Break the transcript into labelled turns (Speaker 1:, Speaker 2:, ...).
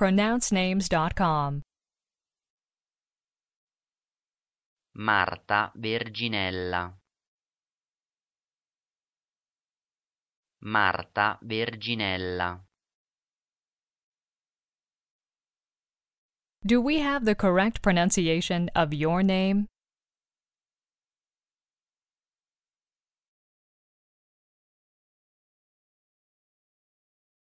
Speaker 1: pronouncenames.com.
Speaker 2: Marta Verginella Marta Verginella
Speaker 1: Do we have the correct pronunciation of your name?